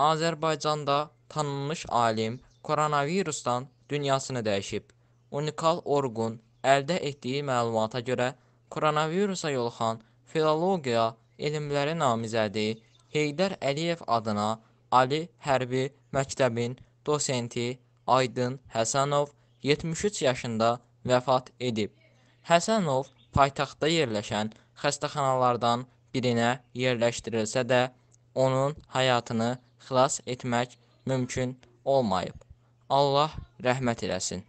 Azərbaycanda tanınmış alim koronavirusdan dünyasını dəyişib. Unikal Orqun əldə etdiyi məlumata görə koronavirusa yoluxan filologiya elmləri namizədi Heydər Əliyev adına Ali Hərbi Məktəbin dosenti Aydın Həsənov 73 yaşında vəfat edib. Həsənov paytaxtda yerləşən xəstəxanalardan birinə yerləşdirilsə də, onun həyatını xilas etmək mümkün olmayıb. Allah rəhmət eləsin.